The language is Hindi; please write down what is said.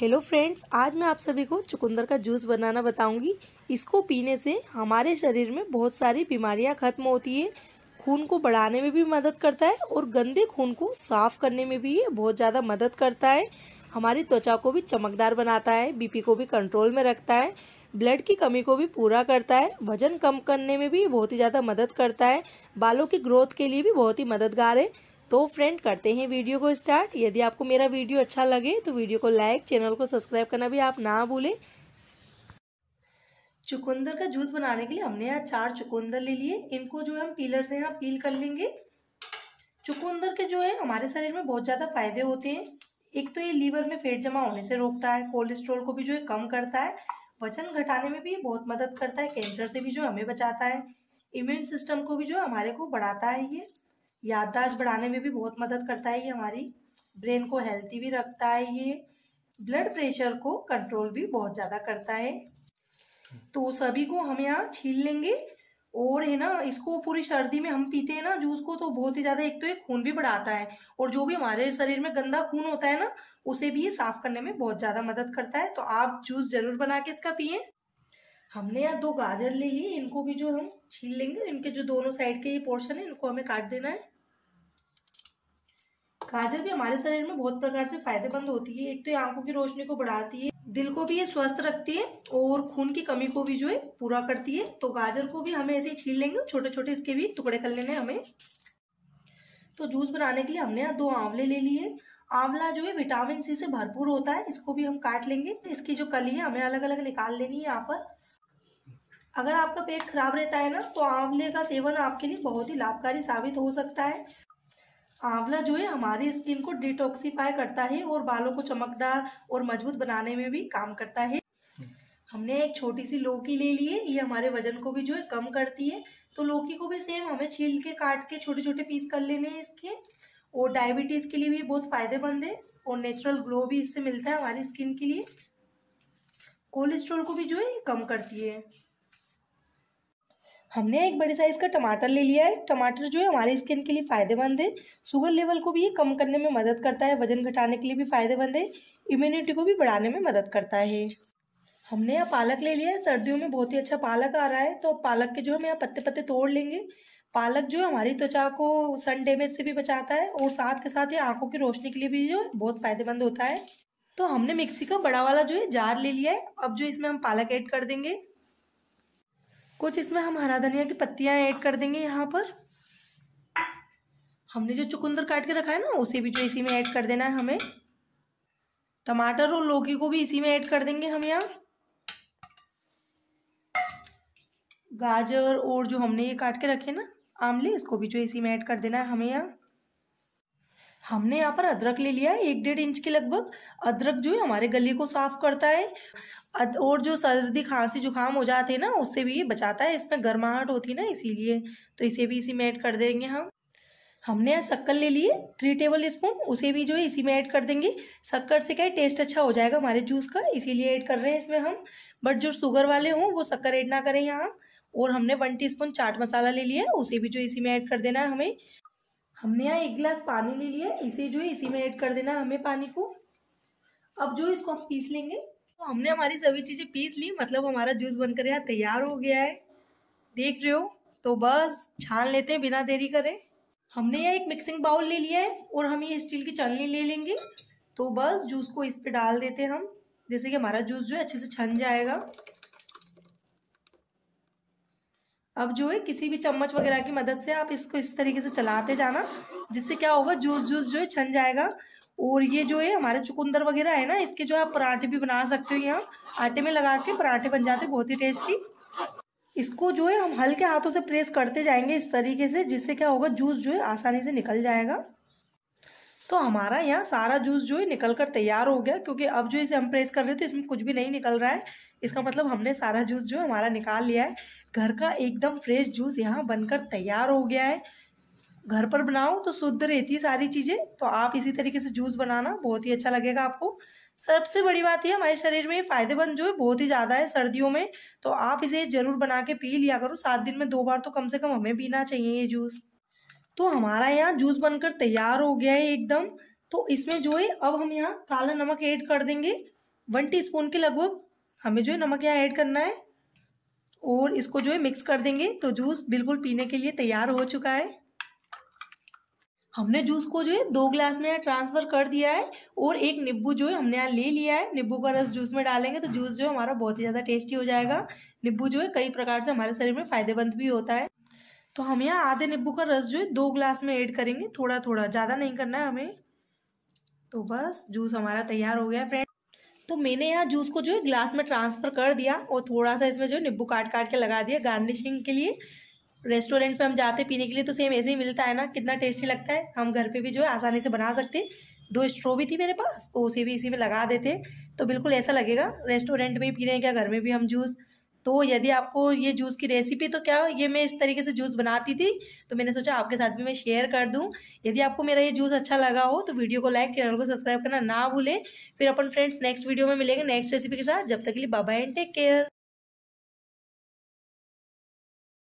हेलो फ्रेंड्स आज मैं आप सभी को चुकंदर का जूस बनाना बताऊंगी इसको पीने से हमारे शरीर में बहुत सारी बीमारियां खत्म होती है खून को बढ़ाने में भी मदद करता है और गंदे खून को साफ करने में भी ये बहुत ज़्यादा मदद करता है हमारी त्वचा को भी चमकदार बनाता है बीपी को भी कंट्रोल में रखता है ब्लड की कमी को भी पूरा करता है वजन कम करने में भी बहुत ही ज़्यादा मदद करता है बालों की ग्रोथ के लिए भी बहुत ही मददगार है तो फ्रेंड करते हैं वीडियो को स्टार्ट यदि आपको मेरा वीडियो अच्छा लगे तो वीडियो को लाइक चैनल को सब्सक्राइब करना भी आप ना भूलें चुकंदर का जूस बनाने के लिए हमने यहाँ चार चुकंदर ले लिए इनको जो है हम पीलर से यहाँ पील कर लेंगे चुकंदर के जो है हमारे शरीर में बहुत ज़्यादा फायदे होते हैं एक तो ये लीवर में फेट जमा होने से रोकता है कोलेस्ट्रॉल को भी जो है कम करता है वजन घटाने में भी ये बहुत मदद करता है कैंसर से भी जो हमें बचाता है इम्यून सिस्टम को भी जो हमारे को बढ़ाता है ये याददाश्त बढ़ाने में भी बहुत मदद करता है ये हमारी ब्रेन को हेल्थी भी रखता है ये ब्लड प्रेशर को कंट्रोल भी बहुत ज़्यादा करता है तो सभी को हम यहाँ छील लेंगे और है ना इसको पूरी सर्दी में हम पीते हैं ना जूस को तो बहुत ही ज़्यादा एक तो ये खून भी बढ़ाता है और जो भी हमारे शरीर में गंदा खून होता है ना उसे भी ये साफ करने में बहुत ज़्यादा मदद करता है तो आप जूस ज़रूर बना के इसका पिए हमने यहाँ दो गाजर ले लिए इनको भी जो हम छील लेंगे इनके जो दोनों साइड के ये पोर्शन है इनको हमें काट देना है गाजर भी हमारे शरीर में बहुत प्रकार से फायदेमंद होती है एक तो ये आंखों की रोशनी को बढ़ाती है दिल को भी ये स्वस्थ रखती है और खून की कमी को भी जो है पूरा करती है तो गाजर को भी हमें ऐसे ही छील लेंगे छोटे छोटे इसके भी टुकड़े कर लेने हमें तो जूस बनाने के लिए हमने यहाँ दो आंवले ले लिए आंवला जो है विटामिन सी से भरपूर होता है इसको भी हम काट लेंगे इसकी जो कली है हमें अलग अलग निकाल लेनी है यहाँ पर अगर आपका पेट खराब रहता है ना तो आंवले का सेवन आपके लिए बहुत ही लाभकारी साबित हो सकता है आंवला जो है हमारी स्किन को डिटॉक्सीफाई करता है और बालों को चमकदार और मजबूत बनाने में भी काम करता है हमने एक छोटी सी लौकी ले ली है ये हमारे वजन को भी जो है कम करती है तो लौकी को भी सेम हमें छील के काट के छोटे छोटे पीस कर लेने हैं इसके और डायबिटीज़ के लिए भी बहुत फ़ायदेमंद है और नेचुरल ग्लो भी इससे मिलता है हमारी स्किन के लिए कोलेस्ट्रॉल को भी जो है कम करती है हमने एक बड़े साइज़ का टमाटर ले लिया है टमाटर जो है हमारे स्किन के लिए फ़ायदेमंद है शुगर लेवल को भी ये कम करने में मदद करता है वजन घटाने के लिए भी फ़ायदेमंद है इम्यूनिटी को भी बढ़ाने में मदद करता है हमने यहाँ पालक ले लिया है सर्दियों में बहुत ही अच्छा पालक आ रहा है तो पालक के जो हम यहाँ पत्ते पत्ते तोड़ लेंगे पालक जो है हमारी त्वचा को सन डेमेज से भी बचाता है और साथ के साथ ये आंखों की रोशनी के लिए भी जो बहुत फ़ायदेमंद होता है तो हमने मिक्सी का बड़ा वाला जो है जार ले लिया है अब जो इसमें हम पालक ऐड कर देंगे कुछ इसमें हम हरा धनिया की पत्तियां ऐड कर देंगे यहाँ पर हमने जो चुकंदर काट के रखा है ना उसे भी जो इसी में ऐड कर देना है हमें टमाटर और लौकी को भी इसी में ऐड कर देंगे हम यहाँ गाजर और जो हमने ये काट के रखे ना आमले इसको भी जो इसी में ऐड कर देना है हमें यहाँ हमने यहाँ पर अदरक ले लिया है एक डेढ़ इंच के लगभग अदरक जो है हमारे गले को साफ करता है और जो सर्दी खांसी जुकाम हो जाते हैं ना उससे भी ये बचाता है इसमें गर्माहट होती है ना इसीलिए तो इसे भी इसी में ऐड कर देंगे हम हमने यहाँ शक्कर ले लिए थ्री टेबल स्पून उसे भी जो है इसी में ऐड कर देंगे शक्कर से क्या टेस्ट अच्छा हो जाएगा हमारे जूस का इसीलिए ऐड कर रहे हैं इसमें हम बट जो शुगर वाले हों वो शक्कर ऐड ना करें यहाँ और हमने वन टीस्पून चाट मसाला ले लिया है उसे भी जो इसी में ऐड कर देना है हमें हमने यहाँ एक गिलास पानी ले लिया इसे जो है इसी में ऐड कर देना हमें पानी को अब जो है इसको हम पीस लेंगे तो हमने हमारी सभी चीज़ें पीस ली मतलब हमारा जूस बनकर यहाँ तैयार हो गया है देख रहे हो तो बस छान लेते हैं बिना देरी करें हमने यहाँ एक मिक्सिंग बाउल ले लिया है और हम ये स्टील की चलनी ले लेंगे तो बस जूस को इस पर डाल देते हैं हम जैसे कि हमारा जूस जो है अच्छे से छन जाएगा अब जो है किसी भी चम्मच वगैरह की मदद से आप इसको इस तरीके से चलाते जाना जिससे क्या होगा जूस जूस जो है छन जाएगा और ये जो है हमारे चुकंदर वगैरह है ना इसके जो आप पराठे भी बना सकते हो यहाँ आटे में लगा के पराठे बन जाते बहुत ही टेस्टी इसको जो है हम हल्के हाथों से प्रेस करते जाएंगे इस तरीके से जिससे क्या होगा जूस जो है आसानी से निकल जाएगा तो हमारा यहाँ सारा जूस जो है निकल कर तैयार हो गया क्योंकि अब जो इसे हम प्रेस कर रहे हैं तो इसमें कुछ भी नहीं निकल रहा है इसका मतलब हमने सारा जूस जो है हमारा निकाल लिया है घर का एकदम फ्रेश जूस यहाँ बनकर तैयार हो गया है घर पर बनाओ तो शुद्ध रहती है सारी चीज़ें तो आप इसी तरीके से जूस बनाना बहुत ही अच्छा लगेगा आपको सबसे बड़ी बात यह हमारे शरीर में फ़ायदेमंद जो है बहुत ही ज़्यादा है सर्दियों में तो आप इसे ज़रूर बना के पी लिया करो सात दिन में दो बार तो कम से कम हमें पीना चाहिए ये जूस तो हमारा यहाँ जूस बनकर तैयार हो गया है एकदम तो इसमें जो है अब हम यहाँ काला नमक ऐड कर देंगे वन टीस्पून के लगभग हमें जो है नमक यहाँ ऐड करना है और इसको जो है मिक्स कर देंगे तो जूस बिल्कुल पीने के लिए तैयार हो चुका है हमने जूस को जो है दो ग्लास में यहाँ ट्रांसफ़र कर दिया है और एक नींबू जो है हमने यहाँ ले लिया है नींबू का रस जूस में डालेंगे तो जूस जो है हमारा बहुत ही ज़्यादा टेस्टी हो जाएगा नींबू जो है कई प्रकार से हमारे शरीर में फ़ायदेमंद भी होता है तो हम यहाँ आधे नींबू का रस जो है दो ग्लास में ऐड करेंगे थोड़ा थोड़ा ज़्यादा नहीं करना है हमें तो बस जूस हमारा तैयार हो गया फ्रेंड तो मैंने यहाँ जूस को जो है ग्लास में ट्रांसफ़र कर दिया और थोड़ा सा इसमें जो है नींबू काट काट के लगा दिया गार्निशिंग के लिए रेस्टोरेंट पे हम जाते पीने के लिए तो सेम ऐसे ही मिलता है ना कितना टेस्टी लगता है हम घर पे भी जो है आसानी से बना सकते दो स्ट्रॉ भी थी मेरे पास तो उसे भी इसी में लगा देते तो बिल्कुल ऐसा लगेगा रेस्टोरेंट में पी रहे हैं क्या घर में भी हम जूस तो यदि आपको ये जूस की रेसिपी तो क्या ये मैं इस तरीके से जूस बनाती थी तो मैंने सोचा आपके साथ भी मैं शेयर कर दूँ यदि आपको मेरा ये जूस अच्छा लगा हो तो वीडियो को लाइक चैनल को सब्सक्राइब करना ना भूलें फिर अपन फ्रेंड्स नेक्स्ट वीडियो में मिलेंगे नेक्स्ट रेसिपी के साथ जब तक के लिए बाबा एंड टेक केयर